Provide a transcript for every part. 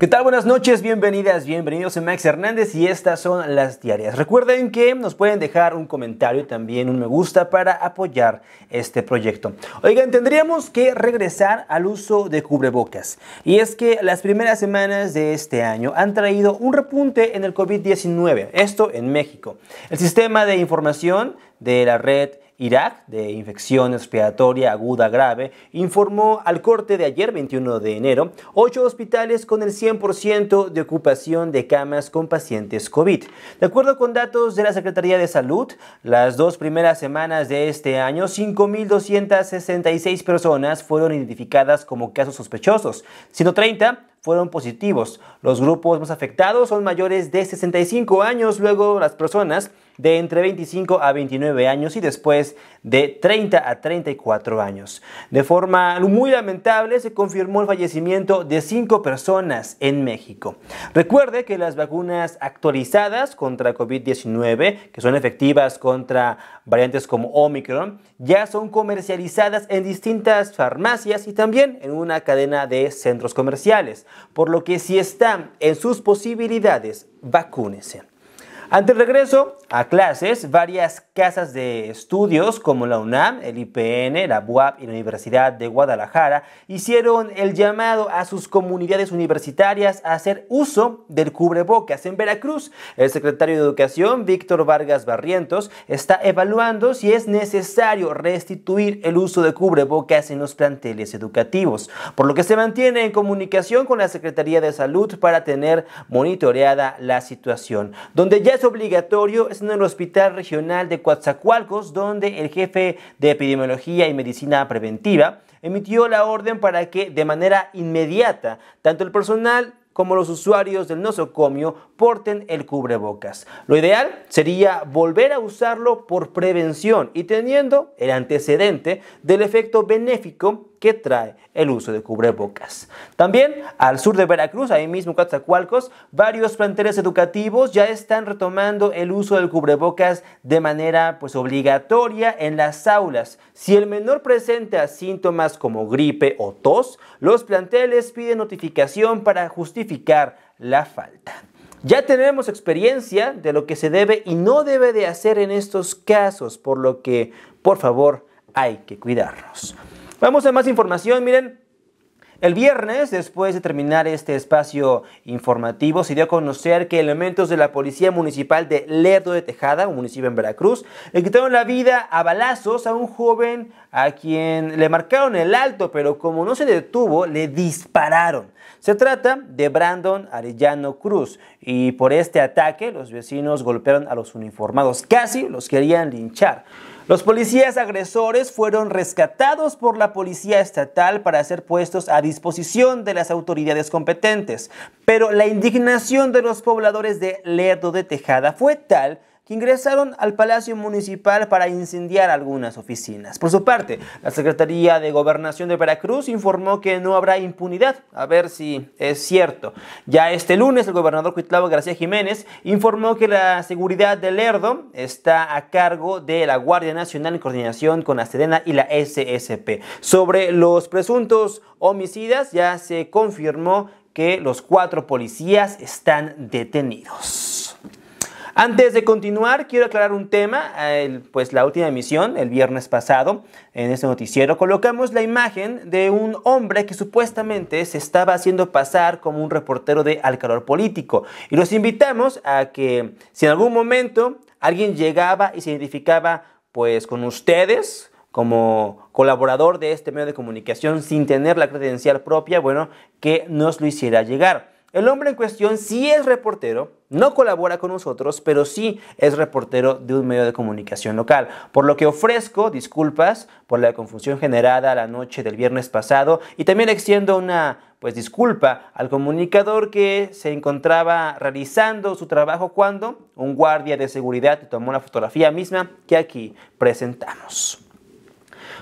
¿Qué tal? Buenas noches, bienvenidas, bienvenidos. Soy Max Hernández y estas son las diarias. Recuerden que nos pueden dejar un comentario, y también un me gusta para apoyar este proyecto. Oigan, tendríamos que regresar al uso de cubrebocas. Y es que las primeras semanas de este año han traído un repunte en el COVID-19, esto en México. El sistema de información de la red Irak, de infección respiratoria aguda grave, informó al corte de ayer 21 de enero ocho hospitales con el 100% de ocupación de camas con pacientes COVID. De acuerdo con datos de la Secretaría de Salud, las dos primeras semanas de este año, 5.266 personas fueron identificadas como casos sospechosos, 130 fueron positivos. Los grupos más afectados son mayores de 65 años, luego las personas de entre 25 a 29 años y después de 30 a 34 años. De forma muy lamentable se confirmó el fallecimiento de 5 personas en México. Recuerde que las vacunas actualizadas contra COVID-19, que son efectivas contra variantes como Omicron, ya son comercializadas en distintas farmacias y también en una cadena de centros comerciales, por lo que si están en sus posibilidades, vacúnese. Ante el regreso a clases, varias casas de estudios como la UNAM, el IPN, la UAP y la Universidad de Guadalajara hicieron el llamado a sus comunidades universitarias a hacer uso del cubrebocas. En Veracruz, el secretario de Educación, Víctor Vargas Barrientos, está evaluando si es necesario restituir el uso de cubrebocas en los planteles educativos, por lo que se mantiene en comunicación con la Secretaría de Salud para tener monitoreada la situación, donde ya obligatorio es en el Hospital Regional de Coatzacoalcos, donde el jefe de Epidemiología y Medicina Preventiva emitió la orden para que de manera inmediata tanto el personal como los usuarios del nosocomio porten el cubrebocas. Lo ideal sería volver a usarlo por prevención y teniendo el antecedente del efecto benéfico que trae el uso de cubrebocas. También al sur de Veracruz, ahí mismo Coatzacoalcos, varios planteles educativos ya están retomando el uso del cubrebocas de manera pues obligatoria en las aulas. Si el menor presenta síntomas como gripe o tos, los planteles piden notificación para justificar la falta. Ya tenemos experiencia de lo que se debe y no debe de hacer en estos casos, por lo que, por favor, hay que cuidarnos. Vamos a más información, miren. El viernes, después de terminar este espacio informativo, se dio a conocer que elementos de la Policía Municipal de Lerdo de Tejada, un municipio en Veracruz, le quitaron la vida a balazos a un joven a quien le marcaron el alto, pero como no se detuvo, le dispararon. Se trata de Brandon Arellano Cruz y por este ataque los vecinos golpearon a los uniformados, casi los querían linchar. Los policías agresores fueron rescatados por la policía estatal para ser puestos a disposición de las autoridades competentes, pero la indignación de los pobladores de Lerdo de Tejada fue tal ingresaron al Palacio Municipal para incendiar algunas oficinas. Por su parte, la Secretaría de Gobernación de Veracruz informó que no habrá impunidad. A ver si es cierto. Ya este lunes, el gobernador Cuitlavo García Jiménez informó que la seguridad del Lerdo está a cargo de la Guardia Nacional en coordinación con la Sedena y la SSP. Sobre los presuntos homicidas, ya se confirmó que los cuatro policías están detenidos. Antes de continuar, quiero aclarar un tema. Eh, pues la última emisión, el viernes pasado, en este noticiero, colocamos la imagen de un hombre que supuestamente se estaba haciendo pasar como un reportero de al calor político. Y los invitamos a que si en algún momento alguien llegaba y se identificaba pues con ustedes, como colaborador de este medio de comunicación sin tener la credencial propia, bueno, que nos lo hiciera llegar. El hombre en cuestión sí es reportero, no colabora con nosotros, pero sí es reportero de un medio de comunicación local, por lo que ofrezco disculpas por la confusión generada la noche del viernes pasado y también extiendo una pues disculpa al comunicador que se encontraba realizando su trabajo cuando un guardia de seguridad tomó la fotografía misma que aquí presentamos.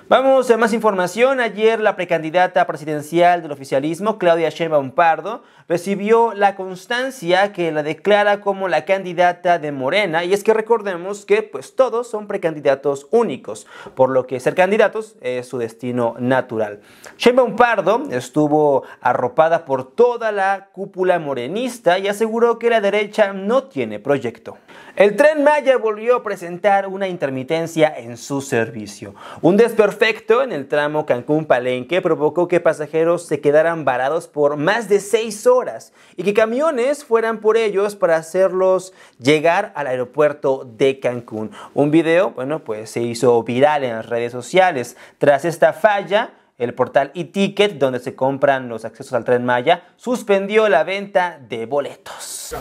Vamos a más información. Ayer la precandidata presidencial del oficialismo, Claudia Sheinbaum Pardo, recibió la constancia que la declara como la candidata de Morena. Y es que recordemos que pues todos son precandidatos únicos, por lo que ser candidatos es su destino natural. Sheinbaum Pardo estuvo arropada por toda la cúpula morenista y aseguró que la derecha no tiene proyecto. El tren Maya volvió a presentar una intermitencia en su servicio. Un perfecto en el tramo Cancún-Palenque provocó que pasajeros se quedaran varados por más de seis horas y que camiones fueran por ellos para hacerlos llegar al aeropuerto de Cancún. Un video, bueno, pues se hizo viral en las redes sociales. Tras esta falla, el portal eTicket, donde se compran los accesos al tren Maya, suspendió la venta de boletos.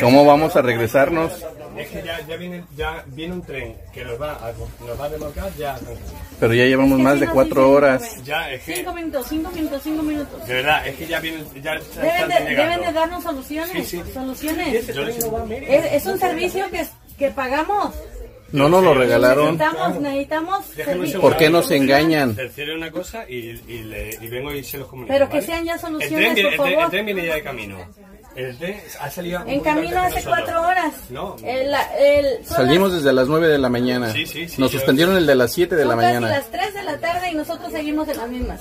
¿Cómo vamos a regresarnos? es que ya, ya, viene, un tren que nos va a, nos va a ya. Pero ya llevamos más de cuatro horas. Pues, cinco minutos, cinco minutos, cinco minutos. De verdad, es que ya viene ya deben, de, darnos soluciones, soluciones. es, un servicio que, que pagamos. No nos lo regalaron. Necesitamos, necesitamos ¿Por qué nos engañan? una cosa y, vengo y se los comunico. Pero que sean ya soluciones, el tren viene ya de camino de, ha salido en camino hace cuatro horas. Salimos desde las 9 de la mañana. Nos suspendieron el de las 7 de la mañana. las 3 de la tarde y nosotros seguimos en las mismas.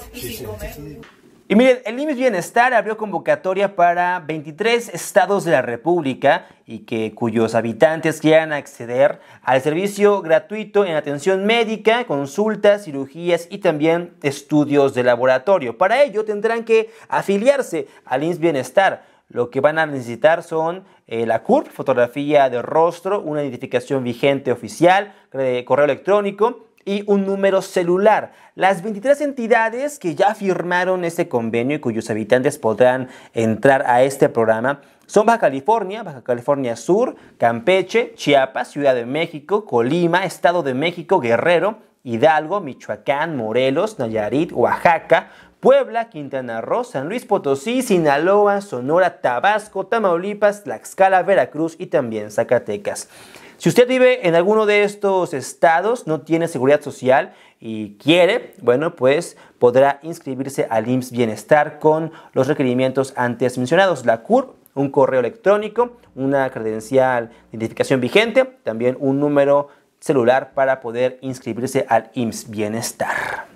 Y miren, el INS Bienestar abrió convocatoria para 23 estados de la República y que cuyos habitantes quieran acceder al servicio gratuito en atención médica, consultas, cirugías y también estudios de laboratorio. Para ello tendrán que afiliarse al IMSS Bienestar lo que van a necesitar son eh, la CURP, fotografía de rostro, una identificación vigente oficial, correo electrónico y un número celular. Las 23 entidades que ya firmaron este convenio y cuyos habitantes podrán entrar a este programa son Baja California, Baja California Sur, Campeche, Chiapas, Ciudad de México, Colima, Estado de México, Guerrero, Hidalgo, Michoacán, Morelos, Nayarit, Oaxaca, Puebla, Quintana Roo, San Luis Potosí, Sinaloa, Sonora, Tabasco, Tamaulipas, Tlaxcala, Veracruz y también Zacatecas. Si usted vive en alguno de estos estados, no tiene seguridad social y quiere, bueno, pues podrá inscribirse al IMSS Bienestar con los requerimientos antes mencionados, la CURP, un correo electrónico, una credencial de identificación vigente, también un número celular para poder inscribirse al IMSS Bienestar.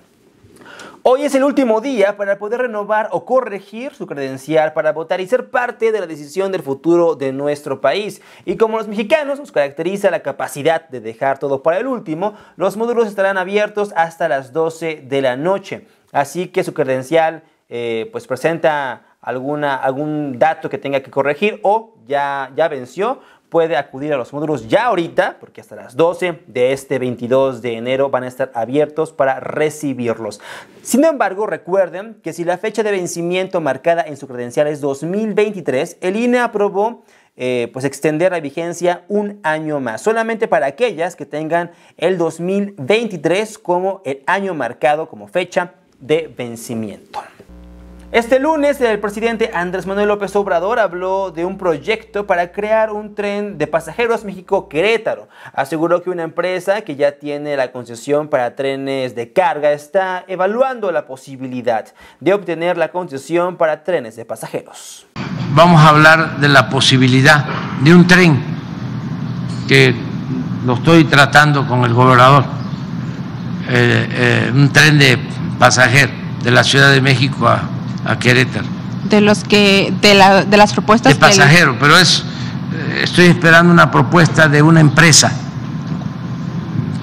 Hoy es el último día para poder renovar o corregir su credencial para votar y ser parte de la decisión del futuro de nuestro país. Y como los mexicanos nos caracteriza la capacidad de dejar todo para el último, los módulos estarán abiertos hasta las 12 de la noche. Así que su credencial eh, pues presenta alguna, algún dato que tenga que corregir o ya, ya venció, puede acudir a los módulos ya ahorita, porque hasta las 12 de este 22 de enero van a estar abiertos para recibirlos. Sin embargo, recuerden que si la fecha de vencimiento marcada en su credencial es 2023, el INE aprobó eh, pues extender la vigencia un año más, solamente para aquellas que tengan el 2023 como el año marcado como fecha de vencimiento. Este lunes el presidente Andrés Manuel López Obrador habló de un proyecto para crear un tren de pasajeros México-Querétaro. Aseguró que una empresa que ya tiene la concesión para trenes de carga está evaluando la posibilidad de obtener la concesión para trenes de pasajeros. Vamos a hablar de la posibilidad de un tren que lo estoy tratando con el gobernador, eh, eh, un tren de pasajeros de la Ciudad de México a a Querétaro. De los que de, la, de las propuestas de pasajeros, pero es estoy esperando una propuesta de una empresa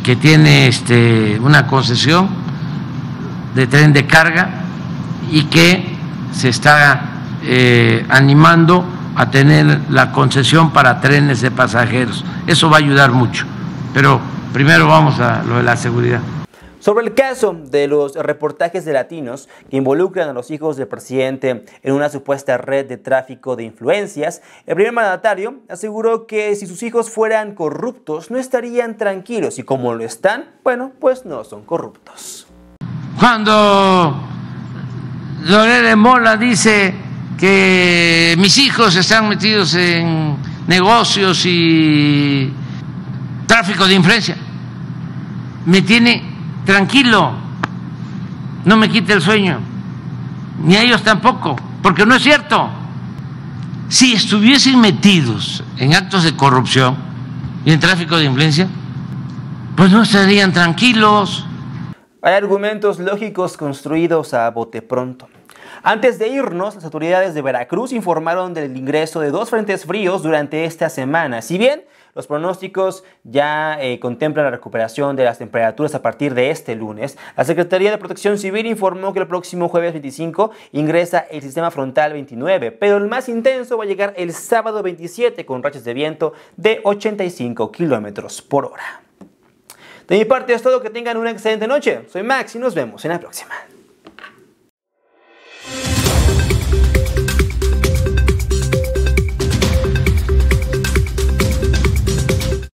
que tiene este una concesión de tren de carga y que se está eh, animando a tener la concesión para trenes de pasajeros. Eso va a ayudar mucho. Pero primero vamos a lo de la seguridad. Sobre el caso de los reportajes de latinos que involucran a los hijos del presidente en una supuesta red de tráfico de influencias, el primer mandatario aseguró que si sus hijos fueran corruptos no estarían tranquilos y como lo están, bueno, pues no son corruptos. Cuando de Mola dice que mis hijos están metidos en negocios y tráfico de influencia, me tiene tranquilo, no me quite el sueño, ni a ellos tampoco, porque no es cierto. Si estuviesen metidos en actos de corrupción y en tráfico de influencia, pues no estarían tranquilos. Hay argumentos lógicos construidos a bote pronto. Antes de irnos, las autoridades de Veracruz informaron del ingreso de dos frentes fríos durante esta semana. Si bien los pronósticos ya eh, contemplan la recuperación de las temperaturas a partir de este lunes. La Secretaría de Protección Civil informó que el próximo jueves 25 ingresa el sistema frontal 29, pero el más intenso va a llegar el sábado 27 con rachas de viento de 85 kilómetros por hora. De mi parte es todo, que tengan una excelente noche. Soy Max y nos vemos en la próxima.